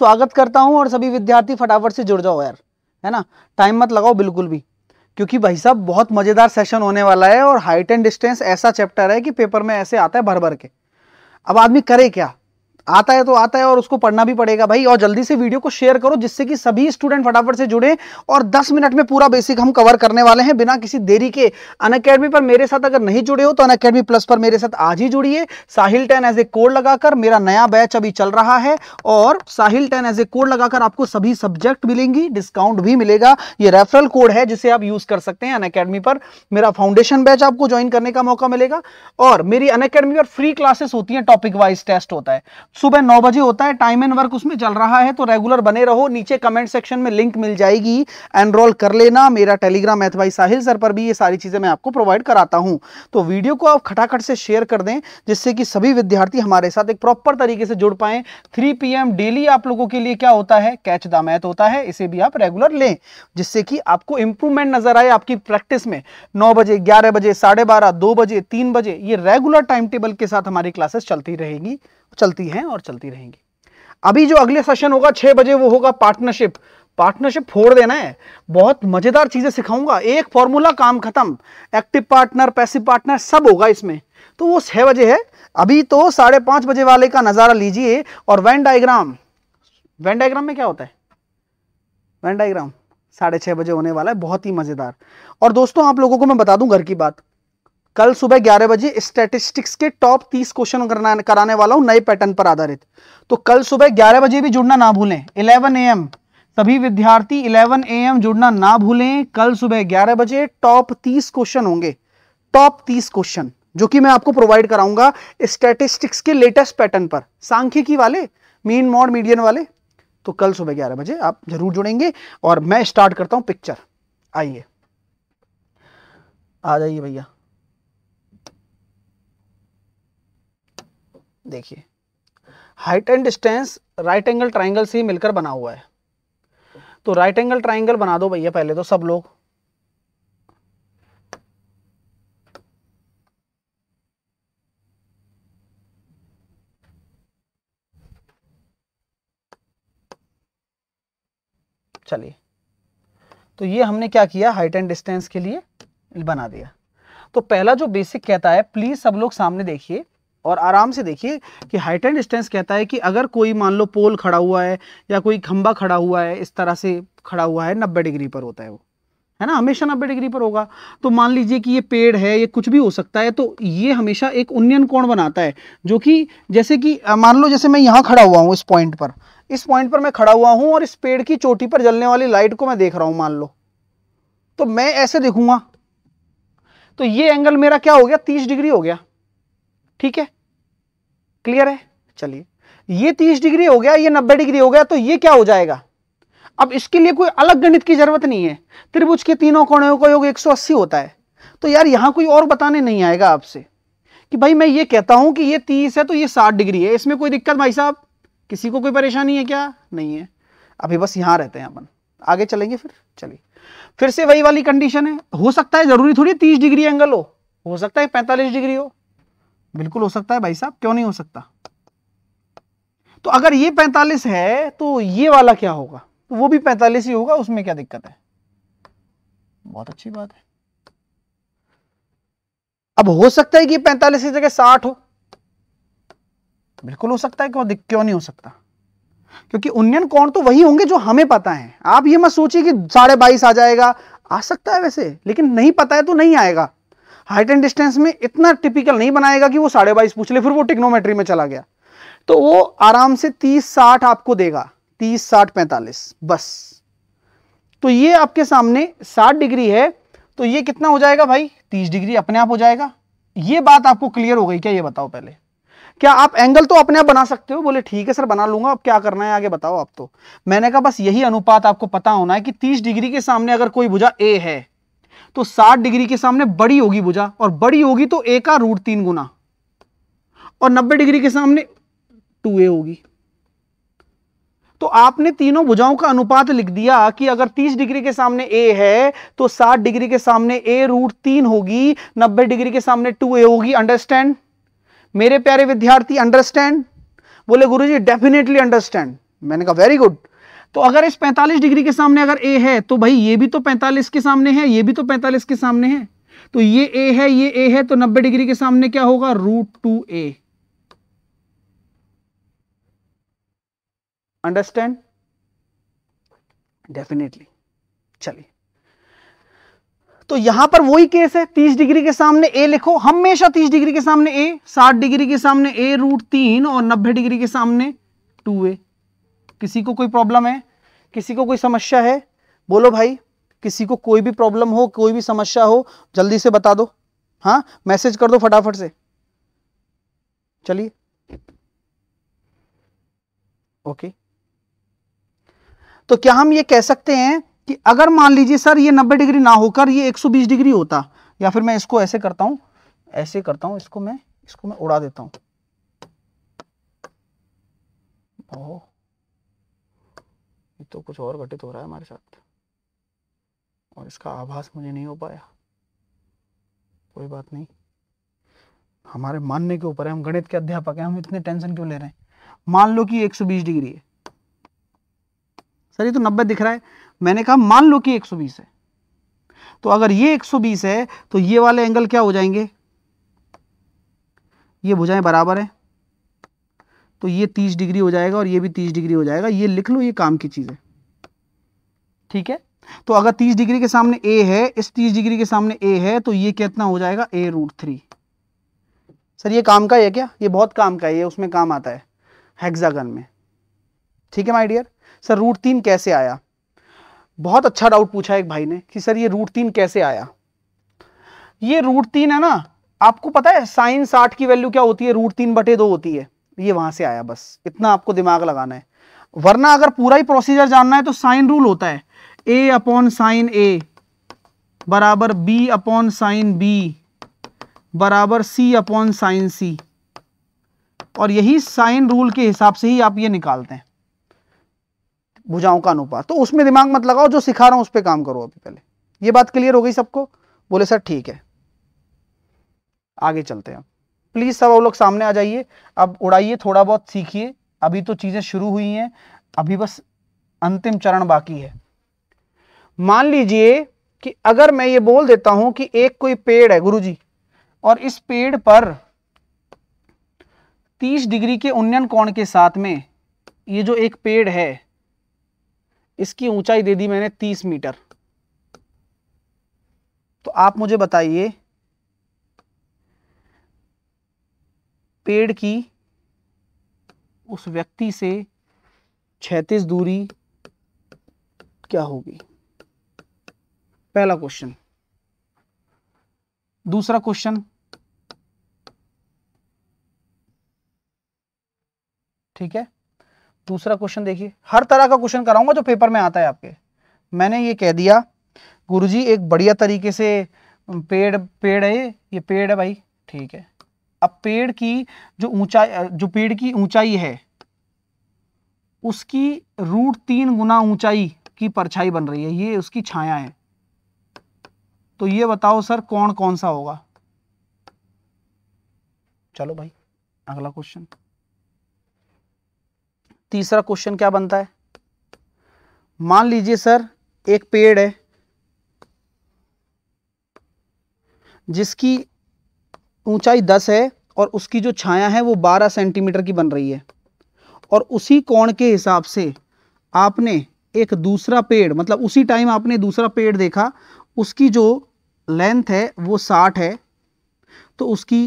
स्वागत करता हूँ और सभी विद्यार्थी फटाफट से जुड़ जाओ यार है ना टाइम मत लगाओ बिल्कुल भी क्योंकि भाई साहब बहुत मज़ेदार सेशन होने वाला है और हाइट एंड डिस्टेंस ऐसा चैप्टर है कि पेपर में ऐसे आता है भर भर के अब आदमी करे क्या आता है तो आता है और उसको पढ़ना भी पड़ेगा भाई और जल्दी से वीडियो को शेयर करो जिससे कि सभी स्टूडेंट फटाफट से जुड़े और 10 मिनट में पूरा बेसिक हम कवर करने वाले हैं बिना किसी देरी के अन पर मेरे साथ अगर नहीं जुड़े हो तो अन प्लस पर मेरे साथ आज ही जुड़िए Sahil ten as a code लगाकर मेरा नया बैच अभी चल रहा है और Sahil ten as a code लगाकर आपको सभी सब्जेक्ट मिलेंगी डिस्काउंट भी मिलेगा ये रेफरल कोड है जिसे आप यूज कर सकते हैं अन पर मेरा फाउंडेशन बैच आपको ज्वाइन करने का मौका मिलेगा और मेरी अन पर फ्री क्लासेस होती है टॉपिक वाइज टेस्ट होता है सुबह नौ बजे होता है टाइम एंड वर्क उसमें चल रहा है तो रेगुलर बने रहो नीचे कमेंट सेक्शन में लिंक मिल जाएगी एनरोल कर लेना मेरा टेलीग्राम एथ भाई साहिल सर पर भी ये सारी चीज़ें मैं आपको प्रोवाइड कराता हूँ तो वीडियो को आप खटाखट से शेयर कर दें जिससे कि सभी विद्यार्थी हमारे साथ एक प्रॉपर तरीके से जुड़ पाए थ्री पी डेली आप लोगों के लिए क्या होता है कैच द मैथ होता है इसे भी आप रेगुलर लें जिससे कि आपको इंप्रूवमेंट नजर आए आपकी प्रैक्टिस में नौ बजे ग्यारह बजे साढ़े बारह दो बजे तीन बजे ये रेगुलर टाइम टेबल के साथ हमारी क्लासेस चलती रहेगी चलती हैं और चलती रहेंगी अभी जो अगले सेशन होगा छह बजे वो होगा पार्टनरशिप पार्टनरशिप फोड़ देना है बहुत मज़ेदार चीज़ें सिखाऊंगा एक फॉर्मूला काम खत्म एक्टिव पार्टनर पैसिव पार्टनर सब होगा इसमें तो वो छह बजे है अभी तो साढ़े पांच बजे वाले का नज़ारा लीजिए और वैन डाइग्राम वैन डाइग्राम में क्या होता है वैन डाइग्राम साढ़े छह बजे होने वाला है बहुत ही मज़ेदार और दोस्तों आप लोगों को मैं बता दूं घर की बात कल सुबह ग्यारह बजे स्टैटिस्टिक्स के टॉप तीस क्वेश्चन कराने वाला हूं नए पैटर्न पर आधारित तो कल सुबह ग्यारह बजे भी जुड़ना ना भूलें इलेवन ए एम सभी विद्यार्थी 11 एम जुड़ना ना भूलें कल सुबह 11 बजे टॉप 30 क्वेश्चन होंगे टॉप 30 क्वेश्चन जो कि मैं आपको प्रोवाइड कराऊंगा स्टेटिस्टिक्स के लेटेस्ट पैटर्न पर सांख्यिकी वाले मीन मॉड मीडियन वाले तो कल सुबह ग्यारह बजे आप जरूर जुड़ेंगे और मैं स्टार्ट करता हूं पिक्चर आइए आ जाइए भैया देखिए height and distance right angle triangle से ही मिलकर बना हुआ है तो राइट एंगल ट्राइंगल बना दो भैया पहले तो सब लोग चलिए तो ये हमने क्या किया हाइट एंड डिस्टेंस के लिए बना दिया तो पहला जो बेसिक कहता है प्लीज सब लोग सामने देखिए और आराम से देखिए कि हाइट एंड डिस्टेंस कहता है कि अगर कोई मान लो पोल खड़ा हुआ है या कोई खंबा खड़ा हुआ है इस तरह से खड़ा हुआ है नब्बे डिग्री पर होता है वो है ना हमेशा नब्बे डिग्री पर होगा तो मान लीजिए कि ये पेड़ है ये कुछ भी हो सकता है तो ये हमेशा एक उन्नयन कोण बनाता है जो कि जैसे कि मान लो जैसे मैं यहाँ खड़ा हुआ हूँ इस पॉइंट पर इस पॉइंट पर मैं खड़ा हुआ हूँ और इस पेड़ की चोटी पर जलने वाली लाइट को मैं देख रहा हूँ मान लो तो मैं ऐसे देखूंगा तो ये एंगल मेरा क्या हो गया तीस डिग्री हो गया ठीक है क्लियर है चलिए ये तीस डिग्री हो गया ये नब्बे डिग्री हो गया तो ये क्या हो जाएगा अब इसके लिए कोई अलग गणित की जरूरत नहीं है त्रिभुज के तीनों कोणों का योग 180 होता है तो यार यहाँ कोई और बताने नहीं आएगा आपसे कि भाई मैं ये कहता हूं कि ये तीस है तो ये साठ डिग्री है इसमें कोई दिक्कत भाई साहब किसी को कोई परेशानी है क्या नहीं है अभी बस यहाँ रहते हैं अपन आगे चलेंगे फिर चलिए फिर से वही वाली कंडीशन है हो सकता है जरूरी थोड़ी तीस डिग्री एंगल हो हो सकता है पैंतालीस डिग्री हो बिल्कुल हो सकता है भाई साहब क्यों नहीं हो सकता तो अगर ये 45 है तो ये वाला क्या होगा तो वो भी 45 ही होगा उसमें क्या दिक्कत है बहुत अच्छी बात है अब हो सकता है कि 45 की जगह 60 हो बिल्कुल हो सकता है क्यों क्यों नहीं हो सकता क्योंकि उन्नयन कौन तो वही होंगे जो हमें पता है आप ये मत सोचिए कि साढ़े बाईस आ जाएगा आ सकता है वैसे लेकिन नहीं पता है तो नहीं आएगा हाइट एंड डिस्टेंस में इतना टिपिकल नहीं बनाएगा कि वो साढ़े बाईस पूछ ले फिर वो टिक्नोमेट्री में चला गया तो वो आराम से तीस साठ आपको देगा तीस साठ पैंतालीस बस तो ये आपके सामने साठ डिग्री है तो ये कितना हो जाएगा भाई तीस डिग्री अपने आप हो जाएगा ये बात आपको क्लियर हो गई क्या ये बताओ पहले क्या आप एंगल तो अपने आप बना सकते हो बोले ठीक है सर बना लूंगा अब क्या करना है आगे बताओ आप तो मैंने कहा बस यही अनुपात आपको पता होना है कि 30 डिग्री के सामने अगर कोई भुजा ए है तो 60 डिग्री के सामने बड़ी होगी भुजा और बड़ी होगी तो ए का रूट तीन गुना और 90 डिग्री के सामने टू ए होगी तो आपने तीनों भुजाओं का अनुपात लिख दिया कि अगर 30 डिग्री के सामने ए है तो 60 डिग्री के सामने ए रूट तीन होगी 90 डिग्री के सामने टू ए होगी अंडरस्टैंड मेरे प्यारे विद्यार्थी अंडरस्टैंड बोले गुरुजी डेफिनेटली अंडरस्टैंड मैंने कहा वेरी गुड तो अगर इस 45 डिग्री के सामने अगर ए है तो भाई ये भी तो 45 के सामने है ये भी तो 45 के सामने है तो ये ए है ये ए है तो 90 डिग्री के सामने क्या होगा root two A understand definitely चलिए तो यहां पर वही केस है 30 डिग्री के सामने ए लिखो हमेशा 30 डिग्री के सामने ए 60 डिग्री के सामने ए रूट तीन और 90 डिग्री के सामने टू ए किसी को कोई प्रॉब्लम है किसी को कोई समस्या है बोलो भाई किसी को कोई भी प्रॉब्लम हो कोई भी समस्या हो जल्दी से बता दो हाँ मैसेज कर दो फटाफट से चलिए ओके तो क्या हम ये कह सकते हैं कि अगर मान लीजिए सर ये 90 डिग्री ना होकर ये 120 डिग्री होता या फिर मैं इसको ऐसे करता हूं ऐसे करता हूं इसको मैं इसको मैं उड़ा देता हूं तो कुछ और घटित हो रहा है हमारे साथ और इसका आभास मुझे नहीं हो पाया कोई बात नहीं हमारे मानने के ऊपर है हम गणित के अध्यापक हैं हम इतने टेंशन क्यों ले रहे हैं मान लो कि 120 डिग्री है सर ये तो 90 दिख रहा है मैंने कहा मान लो कि 120 है तो अगर ये 120 है तो ये वाले एंगल क्या हो जाएंगे ये भुजाएं बराबर है तो ये तीस डिग्री हो जाएगा और ये भी तीस डिग्री हो जाएगा ये लिख लो ये काम की चीज़ है ठीक है तो अगर तीस डिग्री के सामने ए है इस तीस डिग्री के सामने ए है तो ये कितना हो जाएगा ए रूट थ्री सर ये काम का है क्या ये बहुत काम का है ये उसमें काम आता है हेक्सागन में ठीक है माय डियर सर रूट तीन कैसे आया बहुत अच्छा डाउट पूछा एक भाई ने कि सर ये रूट तीन कैसे आया ये रूट तीन है ना आपको पता है साइन साठ की वैल्यू क्या होती है रूट तीन बटे दो होती है ये वहां से आया बस इतना आपको दिमाग लगाना है वरना अगर पूरा ही प्रोसीजर जानना है तो साइन रूल होता है ए अपॉन साइन ए बराबर बी अपॉन साइन बी बराबर सी अपॉन साइन सी और यही साइन रूल के हिसाब से ही आप ये निकालते हैं भुजाओं का अनुपात तो उसमें दिमाग मत लगाओ जो सिखा रहा हूं उस पर काम करो अभी पहले ये बात क्लियर हो गई सबको बोले सर ठीक है आगे चलते हैं प्लीज़ सब आप लोग सामने आ जाइए अब उड़ाइए थोड़ा बहुत सीखिए अभी तो चीज़ें शुरू हुई हैं अभी बस अंतिम चरण बाकी है मान लीजिए कि अगर मैं ये बोल देता हूं कि एक कोई पेड़ है गुरुजी और इस पेड़ पर 30 डिग्री के उन्नयन कोण के साथ में ये जो एक पेड़ है इसकी ऊंचाई दे दी मैंने 30 मीटर तो आप मुझे बताइए पेड़ की उस व्यक्ति से छैतीस दूरी क्या होगी पहला क्वेश्चन दूसरा क्वेश्चन ठीक है दूसरा क्वेश्चन देखिए हर तरह का क्वेश्चन कराऊंगा जो पेपर में आता है आपके मैंने ये कह दिया गुरुजी एक बढ़िया तरीके से पेड़ पेड़ है ये पेड़ है भाई ठीक है अब पेड़ की जो ऊंचाई जो पेड़ की ऊंचाई है उसकी रूट तीन गुना ऊंचाई की परछाई बन रही है ये उसकी छाया है तो ये बताओ सर कौन कौन सा होगा चलो भाई अगला क्वेश्चन तीसरा क्वेश्चन क्या बनता है मान लीजिए सर एक पेड़ है जिसकी ऊंचाई दस है और उसकी जो छाया है वो 12 सेंटीमीटर की बन रही है और उसी कोण के हिसाब से आपने एक दूसरा पेड़ मतलब उसी टाइम आपने दूसरा पेड़ देखा उसकी जो लेंथ है वो साठ है तो उसकी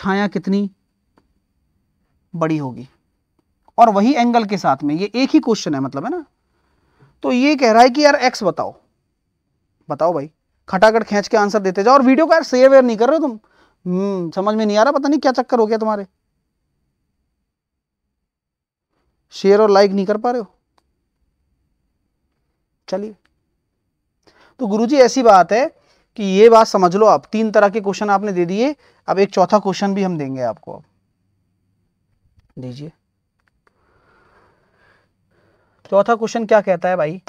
छाया कितनी बड़ी होगी और वही एंगल के साथ में ये एक ही क्वेश्चन है मतलब है ना तो ये कह रहा है कि यार एक्स बताओ बताओ भाई खटाखट खींच के आंसर देते जाओ और वीडियो का यार शेयर वेयर नहीं कर रहे हो तुम हम्म समझ में नहीं आ रहा पता नहीं क्या चक्कर हो गया तुम्हारे शेयर और लाइक नहीं कर पा रहे हो चलिए तो गुरुजी ऐसी बात है कि ये बात समझ लो आप तीन तरह के क्वेश्चन आपने दे दिए अब एक चौथा क्वेश्चन भी हम देंगे आपको अब दीजिए चौथा क्वेश्चन क्या कहता है भाई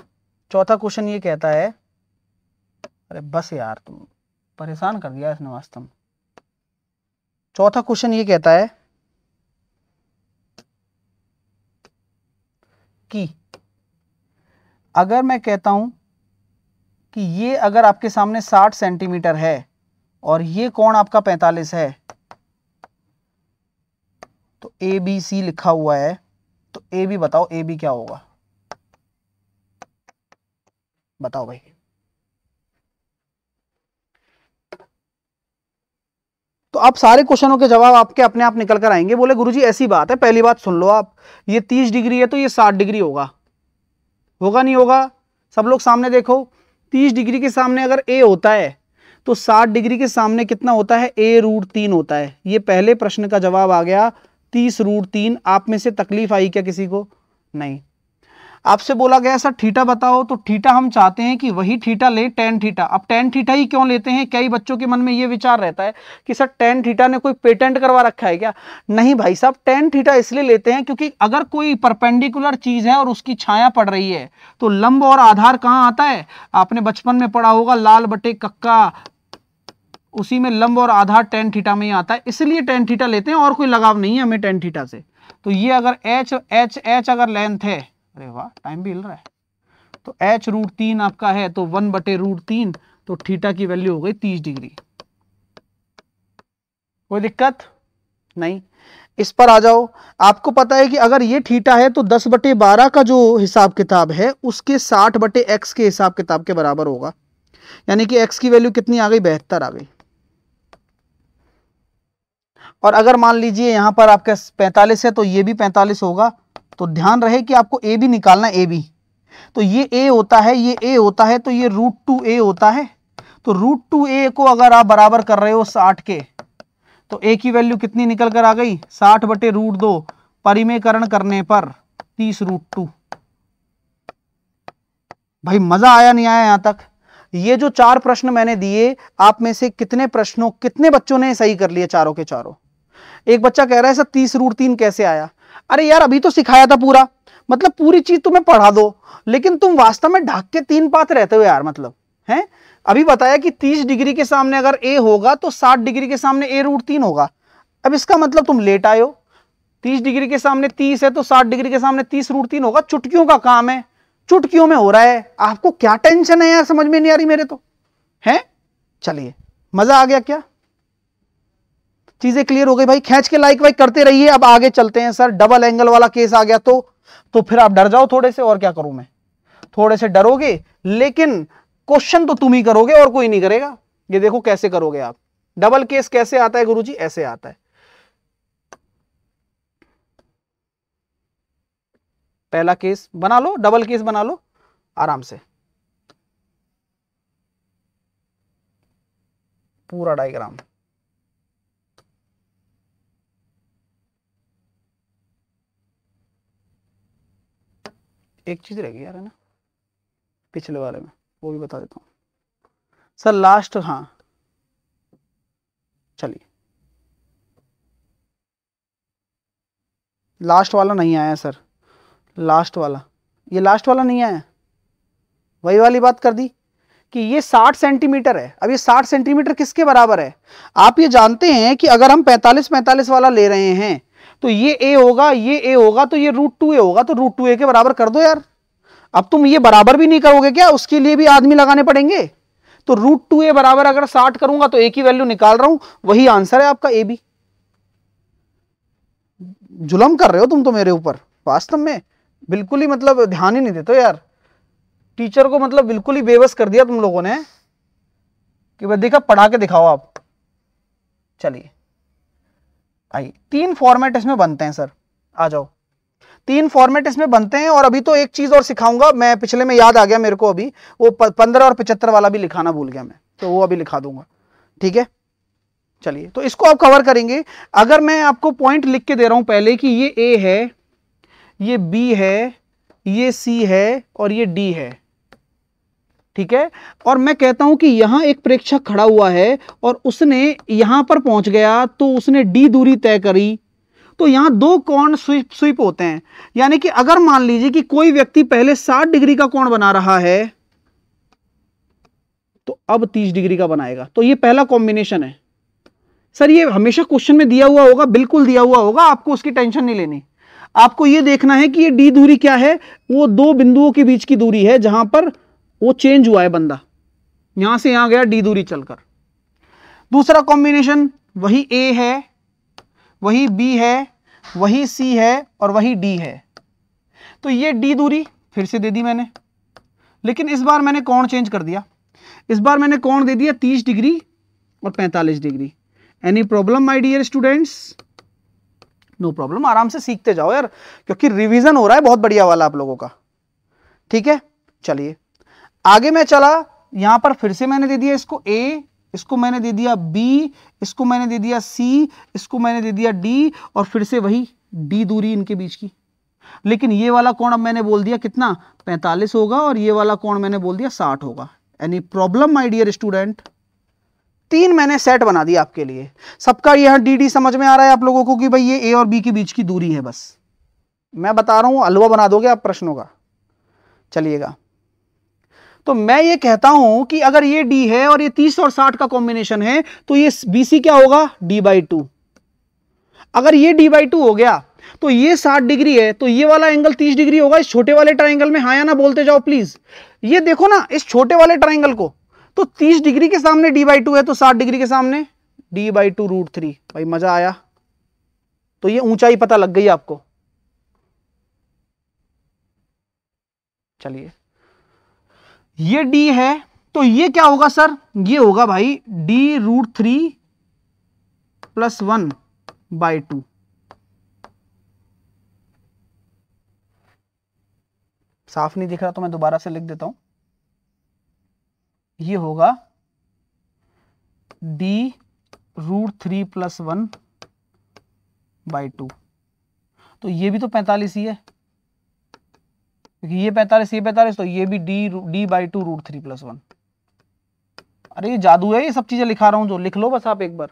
चौथा क्वेश्चन ये कहता है अरे बस यार तुम परेशान कर दिया इसने वास्तव में चौथा क्वेश्चन ये कहता है कि अगर मैं कहता हूं कि ये अगर आपके सामने 60 सेंटीमीटर है और ये कोण आपका 45 है तो ए बी सी लिखा हुआ है तो ए बी बताओ ए बी क्या होगा बताओ भाई तो आप सारे क्वेश्चनों के जवाब आपके अपने आप निकल कर आएंगे बोले गुरुजी ऐसी बात है पहली बात सुन लो आप ये तीस डिग्री है तो ये साठ डिग्री होगा होगा नहीं होगा सब लोग सामने देखो तीस डिग्री के सामने अगर ए होता है तो साठ डिग्री के सामने कितना होता है ए रूट तीन होता है ये पहले प्रश्न का जवाब आ गया तीस रूट तीन आप में से तकलीफ आई क्या किसी को नहीं आपसे बोला गया सर ठीठा बताओ तो ठीठा हम चाहते हैं कि वही ठीठा ले टेन ठीठा अब टेन ठीठा ही क्यों लेते हैं कई बच्चों के मन में ये विचार रहता है कि सर टेन ठीठा ने कोई पेटेंट करवा रखा है क्या नहीं भाई साहब टेन ठीठा इसलिए लेते हैं क्योंकि अगर कोई परपेंडिकुलर चीज़ है और उसकी छाया पड़ रही है तो लंब और आधार कहाँ आता है आपने बचपन में पढ़ा होगा लाल बटे कक्का उसी में लंब और आधार टेन थीटा में ही आता है इसलिए टेन थीटा लेते हैं और कोई लगाव नहीं है हमें टेन थीटा से तो ये अगर एच एच एच अगर लेंथ है अरे वाह टाइम भी हिल रहा है तो एच रूट तीन आपका है तो वन बटे रूट तीन तो थीटा की वैल्यू हो गई तीस डिग्री कोई दिक्कत नहीं इस पर आ जाओ आपको पता है कि अगर ये थीटा है तो दस बटे बारह का जो हिसाब किताब है उसके साठ बटे एक्स के हिसाब किताब के बराबर होगा यानी कि एक्स की वैल्यू कितनी आ गई बेहतर आ गई और अगर मान लीजिए यहां पर आपका पैंतालीस है तो ये भी पैंतालीस होगा तो ध्यान रहे कि आपको ए बी निकालना ए बी तो ये ए होता है ये ए होता है तो ये रूट टू ए होता है तो रूट टू ए को अगर आप बराबर कर रहे हो साठ के तो ए की वैल्यू कितनी निकल कर आ गई साठ बटे रूट दो परिमेकरण करने पर तीस रूट टू भाई मजा आया नहीं आया यहां तक ये जो चार प्रश्न मैंने दिए आप में से कितने प्रश्नों कितने बच्चों ने सही कर लिए चारों के चारों एक बच्चा कह रहा है सर तीस रूट तीन कैसे आया अरे यार अभी तो सिखाया था पूरा मतलब पूरी चीज तुम्हें पढ़ा दो लेकिन तुम वास्तव में ढाक के तीन पात रहते हो यार मतलब है अभी बताया कि तीस डिग्री के सामने अगर ए होगा तो साठ डिग्री के सामने ए रूट तीन होगा अब इसका मतलब तुम लेट आयो तीस डिग्री के सामने तीस है तो साठ डिग्री के सामने तीस रूट तीन होगा चुटकियों का काम है चुटकियों में हो रहा है आपको क्या टेंशन है यार समझ में नहीं आ रही मेरे तो है चलिए मजा आ गया क्या चीजें क्लियर हो गई भाई खेच के लाइक वाइक करते रहिए अब आगे चलते हैं सर डबल एंगल वाला केस आ गया तो तो फिर आप डर जाओ थोड़े से और क्या करूं मैं थोड़े से डरोगे लेकिन क्वेश्चन तो तुम ही करोगे और कोई नहीं करेगा ये देखो कैसे करोगे आप डबल केस कैसे आता है गुरुजी ऐसे आता है पहला केस बना लो डबल केस बना लो आराम से पूरा डायग्राम एक चीज़ रह गई यार है ना पिछले वाले में वो भी बता देता हूँ सर लास्ट हाँ चलिए लास्ट वाला नहीं आया सर लास्ट वाला ये लास्ट वाला नहीं आया वही वाली बात कर दी कि ये 60 सेंटीमीटर है अब ये 60 सेंटीमीटर किसके बराबर है आप ये जानते हैं कि अगर हम 45 45 वाला ले रहे हैं तो ये ए होगा ये ए होगा तो ये रूट टू ए होगा तो रूट टू ए के बराबर कर दो यार अब तुम ये बराबर भी नहीं करोगे क्या उसके लिए भी आदमी लगाने पड़ेंगे तो रूट टू ए बराबर अगर साठ करूंगा तो ए की वैल्यू निकाल रहा हूं वही आंसर है आपका ए बी जुलम कर रहे हो तुम तो मेरे ऊपर वास्तव में बिल्कुल ही मतलब ध्यान ही नहीं देते यार टीचर को मतलब बिल्कुल ही बेबस कर दिया तुम लोगों ने कि भाई देखा पढ़ा के दिखाओ आप चलिए आई तीन फॉर्मेट इसमें बनते हैं सर आ जाओ तीन फॉर्मेट इसमें बनते हैं और अभी तो एक चीज़ और सिखाऊंगा मैं पिछले में याद आ गया मेरे को अभी वो पंद्रह और पचहत्तर वाला भी लिखाना भूल गया मैं तो वो अभी लिखा दूंगा ठीक है चलिए तो इसको आप कवर करेंगे अगर मैं आपको पॉइंट लिख के दे रहा हूं पहले कि ये ए है ये बी है ये सी है और ये डी है ठीक है और मैं कहता हूं कि यहां एक प्रेक्षक खड़ा हुआ है और उसने यहां पर पहुंच गया तो उसने डी दूरी तय करी तो यहां दो कोण स्वीप स्वीप होते हैं यानी कि अगर मान लीजिए कि कोई व्यक्ति पहले 60 डिग्री का कोण बना रहा है तो अब 30 डिग्री का बनाएगा तो ये पहला कॉम्बिनेशन है सर ये हमेशा क्वेश्चन में दिया हुआ होगा बिल्कुल दिया हुआ होगा आपको उसकी टेंशन नहीं लेनी आपको ये देखना है कि ये डी दूरी क्या है वो दो बिंदुओं के बीच की दूरी है जहां पर वो चेंज हुआ है बंदा यहां से यहां गया डी दूरी चलकर दूसरा कॉम्बिनेशन वही ए है वही बी है वही सी है और वही डी है तो ये डी दूरी फिर से दे दी मैंने लेकिन इस बार मैंने कौन चेंज कर दिया इस बार मैंने कौन दे दिया तीस डिग्री और पैंतालीस degree any problem my dear students no problem आराम से सीखते जाओ यार क्योंकि रिवीजन हो रहा है बहुत बढ़िया वाला आप लोगों का ठीक है चलिए आगे मैं चला यहां पर फिर से मैंने दे दिया इसको ए इसको मैंने दे दिया बी इसको मैंने दे दिया सी इसको मैंने दे दिया डी और फिर से वही डी दूरी इनके बीच की लेकिन ये वाला कोण अब मैंने बोल दिया कितना 45 होगा और ये वाला कोण मैंने बोल दिया 60 होगा any problem my dear student तीन मैंने सेट बना दिया आपके लिए सबका यह डी डी समझ में आ रहा है आप लोगों को कि भाई ये ए और बी के बीच की दूरी है बस मैं बता रहा हूँ अलवा बना दोगे आप प्रश्नों का चलिएगा तो मैं ये कहता हूं कि अगर ये डी है और ये तीस और साठ का कॉम्बिनेशन है तो ये बीसी क्या होगा डी बाई टू अगर ये डी बाई टू हो गया तो ये 60 डिग्री है तो ये वाला एंगल 30 डिग्री होगा इस छोटे वाले ट्राइंगल में हाँ या ना बोलते जाओ प्लीज ये देखो ना इस छोटे वाले ट्राइंगल को तो तीस डिग्री के सामने डी बाई टू है तो साठ डिग्री के सामने D by two root three भाई मजा आया तो ये ऊंचाई पता लग गई आपको चलिए ये डी है तो ये क्या होगा सर ये होगा भाई D root three plus one by two साफ नहीं दिख रहा तो मैं दोबारा से लिख देता हूं ये होगा D root three plus one by two तो ये भी तो पैंतालीस ही है क्योंकि ये पैंतालीस ये पैंतालीस तो ये भी D D by two root three plus one अरे ये जादू है ये सब चीजें लिखा रहा हूं जो लिख लो बस आप एक बार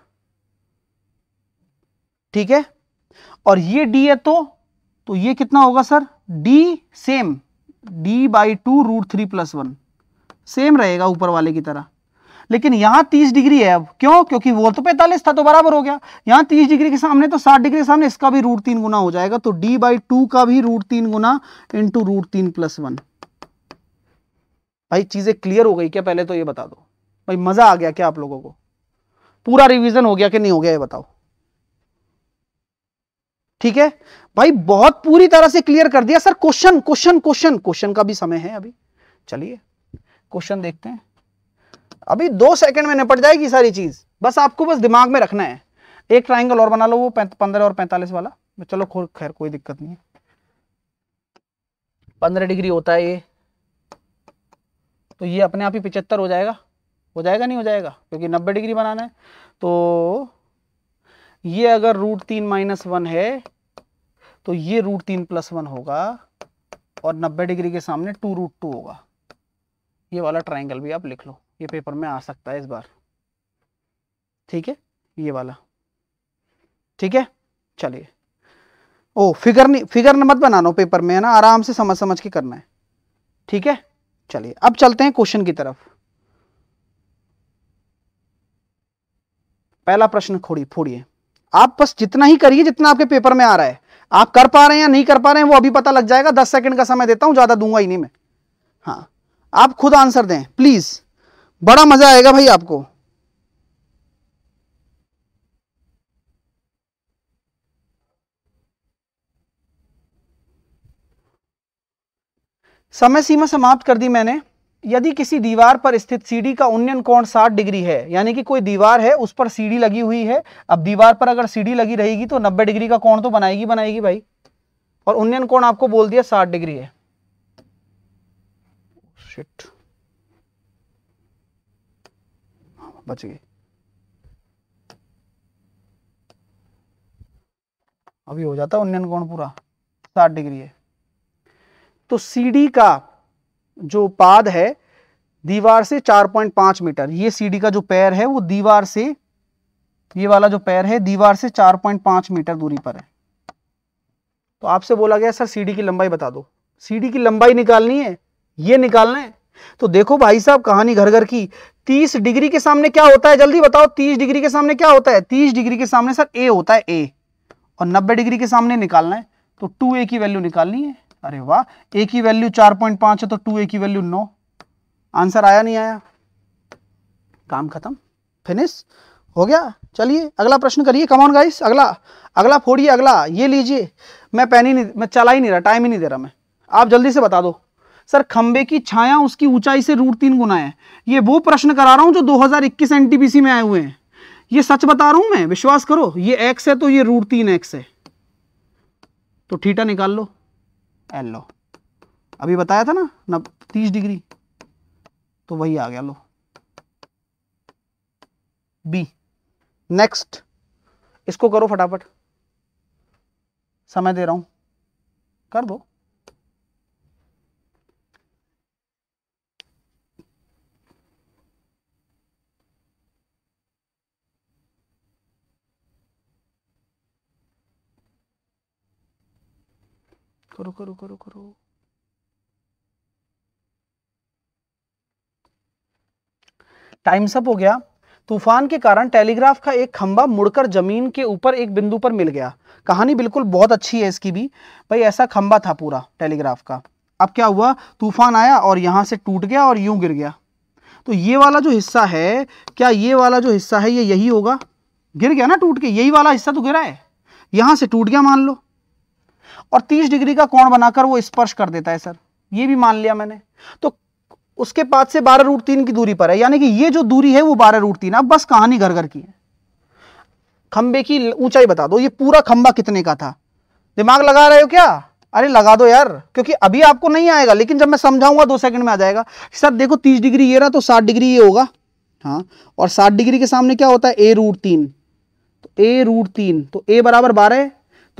ठीक है और ये डी है तो तो ये कितना होगा sir D same D by two root three plus one same रहेगा ऊपर वाले की तरह लेकिन यहां तीस डिग्री है अब क्यों क्योंकि वो तो पैंतालीस था तो बराबर हो गया यहां तीस डिग्री के सामने तो साठ डिग्री के सामने इसका भी रूट तीन गुना हो जाएगा तो डी बाई टू का भी रूट तीन गुना इंटू रूट तीन प्लस वन भाई चीजें क्लियर हो गई क्या पहले तो ये बता दो भाई मजा आ गया क्या आप लोगों को पूरा रिविजन हो गया कि नहीं हो गया ये बताओ ठीक है भाई बहुत पूरी तरह से क्लियर कर दिया sir question question question question का भी समय है अभी चलिए क्वेश्चन देखते हैं अभी दो सेकंड में निपट जाएगी सारी चीज़ बस आपको बस दिमाग में रखना है एक ट्राइंगल और बना लो वो पंद्रह और पैंतालीस वाला चलो खैर कोई दिक्कत नहीं है पंद्रह डिग्री होता है ये तो ये अपने आप ही पिचहत्तर हो जाएगा हो जाएगा नहीं हो जाएगा क्योंकि नब्बे डिग्री बनाना है तो ये अगर रूट तीन माइनस वन है तो ये रूट तीन प्लस वन होगा और नब्बे डिग्री के सामने टू रूट टू होगा ये वाला ट्राइंगल भी आप लिख लो ये पेपर में आ सकता है इस बार ठीक है ये वाला ठीक है चलिए ओ फिगर नहीं फिगर मत बनाना पेपर में है ना आराम से समझ समझ के करना है ठीक है चलिए अब चलते हैं क्वेश्चन की तरफ पहला प्रश्न खोड़ी फोड़िए आप बस जितना ही करिए जितना आपके पेपर में आ रहा है आप कर पा रहे हैं या नहीं कर पा रहे हैं वो अभी पता लग जाएगा दस सेकंड का समय देता हूं ज्यादा दूंगा ही नहीं मैं हाँ आप खुद आंसर दें प्लीज बड़ा मज़ा आएगा भाई आपको समय सीमा समाप्त कर दी मैंने यदि किसी दीवार पर स्थित सीढ़ी का उन्नयन कोण 60 डिग्री है यानी कि कोई दीवार है उस पर सीढ़ी लगी हुई है अब दीवार पर अगर सीढ़ी लगी रहेगी तो 90 डिग्री का कोण तो बनाएगी बनाएगी भाई और उन्नयन कोण आपको बोल दिया 60 डिग्री है शिट बच गई अभी हो जाता उन्नयन कोण पूरा साठ डिग्री है तो सीडी का जो पाद है दीवार से 4.5 मीटर ये सीडी का जो पैर है वो दीवार से ये वाला जो पैर है दीवार से 4.5 मीटर दूरी पर है तो आपसे बोला गया सर सीडी की लंबाई बता दो सीडी की लंबाई निकालनी है ये निकालना है तो देखो भाई साहब कहानी घर घर की तीस डिग्री के सामने क्या होता है जल्दी बताओ तीस डिग्री के सामने क्या होता है तीस डिग्री के सामने सर ए होता है ए और नब्बे डिग्री के सामने निकालना है तो टू ए की वैल्यू निकालनी है अरे वाह ए की वैल्यू चार पॉइंट पांच है तो टू ए की वैल्यू नौ आंसर आया नहीं आया काम खत्म फिनिश हो गया चलिए अगला प्रश्न करिए कमॉन गाइस अगला अगला फोड़िए अगला ये लीजिए मैं पहनी ही नहीं मैं चला ही नहीं रहा टाइम ही नहीं दे रहा मैं आप जल्दी से बता दो सर खंबे की छाया उसकी ऊंचाई से रूट तीन गुना है ये वो प्रश्न करा रहा हूं जो 2021 एनटीपीसी में आए हुए हैं ये सच बता रहा हूं मैं विश्वास करो ये एक्स है तो ये रूट तीन एक्स है तो ठीटा निकाल लो एल लो अभी बताया था ना ना तीस डिग्री तो वही आ गया लो बी नेक्स्ट इसको करो फटाफट समय दे रहा हूं कर दो रुको रुको रुको रुको रुको टाइम्स हो गया तूफान के कारण टेलीग्राफ का एक खंबा मुड़कर जमीन के ऊपर एक बिंदु पर मिल गया कहानी बिल्कुल बहुत अच्छी है इसकी भी भाई ऐसा खंबा था पूरा टेलीग्राफ का अब क्या हुआ तूफान आया और यहां से टूट गया और यूं गिर गया तो ये वाला जो हिस्सा है क्या ये वाला जो हिस्सा है ये यही होगा गिर गया ना टूट के यही वाला हिस्सा तो गिरा है यहाँ से टूट गया मान लो और 30 डिग्री का कोण बनाकर वो स्पर्श कर देता है सर ये भी मान लिया मैंने तो उसके बाद से बारह रूट तीन की दूरी पर है यानी कि ये जो दूरी है वो बारह रूट तीन अब बस कहानी घर घर की है खंबे की ऊंचाई बता दो ये पूरा खंबा कितने का था दिमाग लगा रहे हो क्या अरे लगा दो यार क्योंकि अभी आपको नहीं आएगा लेकिन जब मैं समझाऊंगा दो सेकंड में आ जाएगा सर देखो तीस डिग्री ये रहा तो साठ डिग्री ये होगा हाँ और साठ डिग्री के सामने क्या होता है ए रूट तीन तो ए रूट तीन तो ए बराबर बारह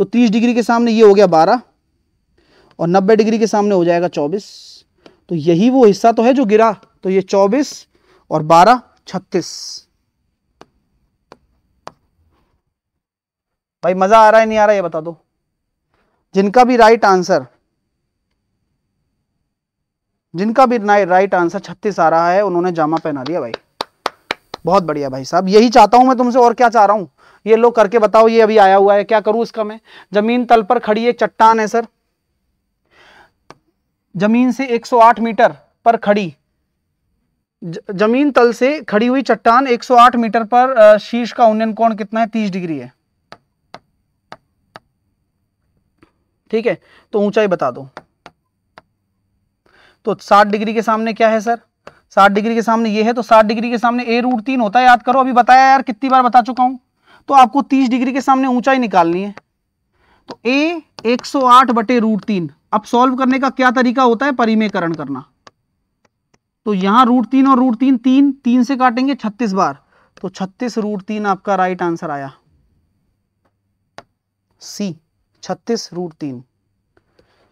तो तीस डिग्री के सामने ये हो गया बारह और नब्बे डिग्री के सामने हो जाएगा चौबीस तो यही वो हिस्सा तो है जो गिरा तो ये चौबीस और बारह छत्तीस भाई मजा आ रहा है नहीं आ रहा है ये बता दो जिनका भी राइट आंसर जिनका भी राइट आंसर छत्तीस आ रहा है उन्होंने जामा पहना दिया भाई बहुत बढ़िया भाई साहब यही चाहता हूं मैं तुमसे और क्या चाह रहा हूं ये लो करके बताओ ये अभी आया हुआ है क्या करूं इसका मैं जमीन तल पर खड़ी एक चट्टान है सर जमीन से 108 मीटर पर खड़ी जमीन तल से खड़ी हुई चट्टान 108 मीटर पर शीर्ष का उन्नयन कोण कितना है 30 डिग्री है ठीक है तो ऊंचाई बता दो तो 60 डिग्री के सामने क्या है सर 60 डिग्री के सामने ये है तो 60 डिग्री के सामने ए रूट तीन होता है याद करो अभी बताया यार कितनी बार बता चुका हूं तो आपको 30 डिग्री के सामने ऊंचाई निकालनी है तो ए 108 सौ आठ बटे रूट तीन अब सॉल्व करने का क्या तरीका होता है परिमेकरण करना तो यहां रूट तीन और रूट तीन तीन तीन से काटेंगे छत्तीस बार तो छत्तीस रूट तीन आपका राइट आंसर आया सी छत्तीस रूट तीन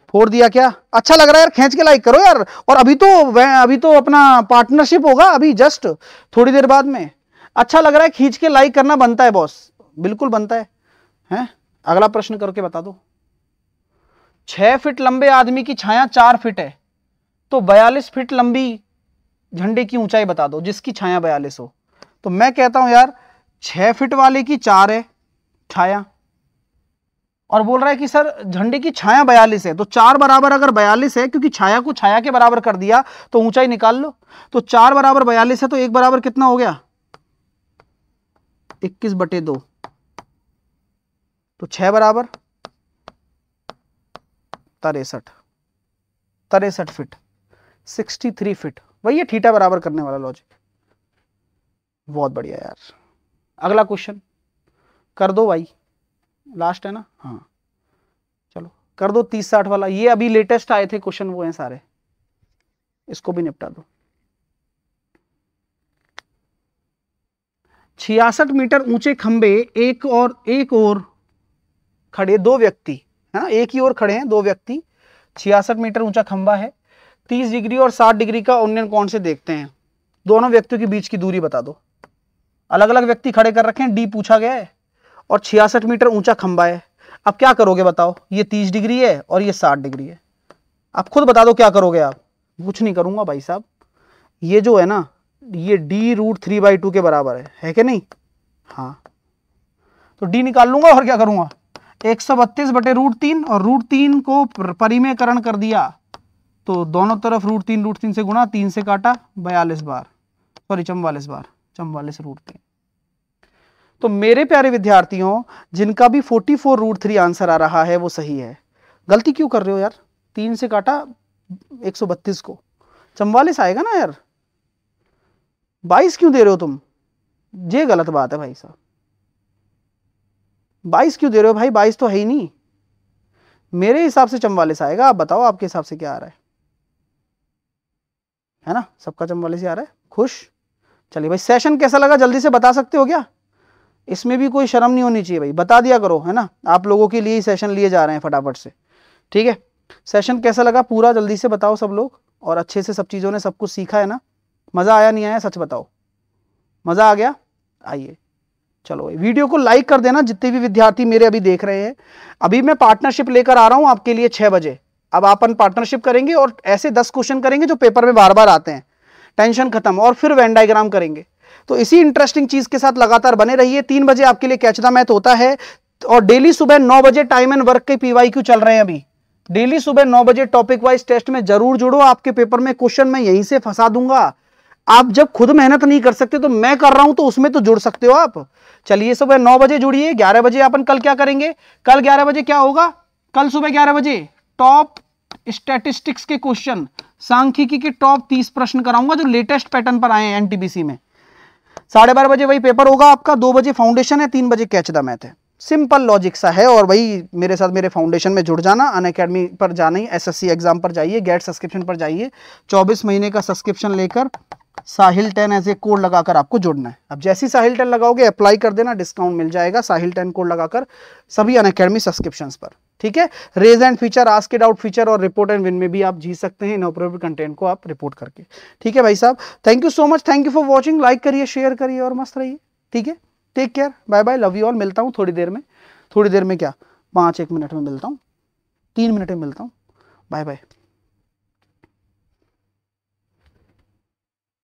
फोड़ दिया क्या अच्छा लग रहा है यार खेच के लाइक करो यार और अभी तो अभी तो अपना पार्टनरशिप होगा अभी जस्ट थोड़ी देर बाद में अच्छा लग रहा है खींच के लाइक करना बनता है बॉस बिल्कुल बनता है हैं अगला प्रश्न करके बता दो छह फिट लंबे आदमी की छाया चार फिट है तो बयालीस फिट लंबी झंडे की ऊंचाई बता दो जिसकी छाया बयालीस हो तो मैं कहता हूं यार छः फिट वाले की चार है छाया और बोल रहा है कि सर झंडे की छाया बयालीस है तो चार बराबर अगर बयालीस है क्योंकि छाया को छाया के बराबर कर दिया तो ऊंचाई निकाल लो तो चार बराबर बयालीस है तो एक बराबर कितना हो गया इक्कीस बटे दो तो छः बराबर तिरसठ तिरसठ फिट सिक्सटी थ्री फिट वही है थीटा बराबर करने वाला लॉजिक बहुत बढ़िया यार अगला क्वेश्चन कर दो भाई लास्ट है ना हाँ चलो कर दो तीस साठ वाला ये अभी लेटेस्ट आए थे क्वेश्चन वो हैं सारे इसको भी निपटा दो छियासठ मीटर ऊंचे खंबे एक और एक और खड़े दो व्यक्ति है हाँ, ना एक ही ओर खड़े हैं दो व्यक्ति छियासठ मीटर ऊंचा खंबा है तीस डिग्री और साठ डिग्री का उन्नयन कौन से देखते हैं दोनों व्यक्तियों के बीच की दूरी बता दो अलग अलग व्यक्ति खड़े कर रखे हैं डी पूछा गया है और छियासठ मीटर ऊंचा खंबा है अब क्या करोगे बताओ ये तीस डिग्री है और ये साठ डिग्री है आप खुद बता दो क्या करोगे आप कुछ नहीं करूंगा भाई साहब ये जो है ना ये D root three by two के बराबर है है कि नहीं हाँ तो डी निकाल लूंगा और क्या करूंगा एक सौ बत्तीस बटे रूट तीन और रूट तीन को परिमेयकरण कर दिया तो दोनों तरफ रूट तीन रूट तीन से गुणा तीन से काटा बयालीस बार सॉरी चम्बालीस बार चम्बालीस रूट तीन तो मेरे प्यारे विद्यार्थियों जिनका भी forty four root three answer आ रहा है वो सही है गलती क्यों कर रहे हो यार तीन से काटा एक सौ बत्तीस को चम्बालीस आएगा ना यार बाईस क्यों दे रहे हो तुम ये गलत बात है भाई साहब बाईस क्यों दे रहे हो भाई बाईस तो है ही नहीं मेरे हिसाब से चम्वालिस आएगा आप बताओ आपके हिसाब से क्या आ रहा है है ना सबका चम्वालिस आ रहा है खुश चलिए भाई सेशन कैसा लगा जल्दी से बता सकते हो क्या इसमें भी कोई शर्म नहीं होनी चाहिए भाई बता दिया करो है ना आप लोगों के लिए ही सेशन लिए जा रहे हैं फटाफट से ठीक है सेशन कैसा लगा पूरा जल्दी से बताओ सब लोग और अच्छे से सब चीज़ों ने सब कुछ सीखा है ना मज़ा आया नहीं आया सच बताओ मज़ा आ गया आइए चलो वीडियो को लाइक कर देना जितने भी विद्यार्थी मेरे अभी देख रहे हैं अभी मैं पार्टनरशिप लेकर आ रहा हूँ आपके लिए छः बजे अब अपन पार्टनरशिप करेंगे और ऐसे दस क्वेश्चन करेंगे जो पेपर में बार बार आते हैं टेंशन खत्म और फिर वेन डायग्राम करेंगे तो इसी इंटरेस्टिंग चीज़ के साथ लगातार बने रहिए तीन बजे आपके लिए कैच द मैथ होता है और डेली सुबह नौ बजे टाइम एंड वर्क के पीवाई क्यू चल रहे हैं अभी डेली सुबह नौ बजे टॉपिक वाइज टेस्ट में जरूर जुड़ो आपके पेपर में क्वेश्चन मैं यहीं से फंसा दूंगा आप जब खुद मेहनत नहीं कर सकते तो मैं कर रहा हूं तो उसमें तो जुड़ सकते हो आप चलिए सुबह नौ बजे जुड़िए ग्यारह बजे अपन कल क्या करेंगे कल ग्यारह बजे क्या होगा कल सुबह ग्यारह बजे टॉप स्टेटिस्टिक्स के क्वेश्चन सांख्यिकी के टॉप तीस प्रश्न कराऊंगा जो लेटेस्ट पैटर्न पर आए हैं एनटीबीसी में साढ़े बारह बजे वही पेपर होगा आपका दो बजे फाउंडेशन है तीन बजे कैच द मैथ है सिंपल लॉजिक सा है और वही मेरे साथ मेरे फाउंडेशन में जुड़ जाना अन अकेडमी पर जाना ही एसएससी एग्जाम पर जाइए गेट सब्सक्रिप्शन पर जाइए 24 महीने का सब्सक्रिप्शन लेकर Sahil ten as a code लगाकर आपको जुड़ना है अब जैसी साहिल टेन लगाओगे अप्लाई कर देना डिस्काउंट मिल जाएगा साहिल टेन कोड लगाकर सभी अन अकेडमी सब्सक्रिप्शन पर ठीक है रेज एंड फीचर आज के डाउट फीचर और रिपोर्ट एंड विन में भी आप जीत सकते हैं इनऑपरेबल कंटेंट को आप रिपोर्ट करके ठीक है भाई साहब thank you so much thank you for watching like करिए शेयर करिए और मस्त रहिए ठीक है take care bye bye love you all मिलता हूँ थोड़ी देर में थोड़ी देर में क्या पाँच एक मिनट में मिलता हूँ तीन मिनट में मिलता हूँ बाय बाय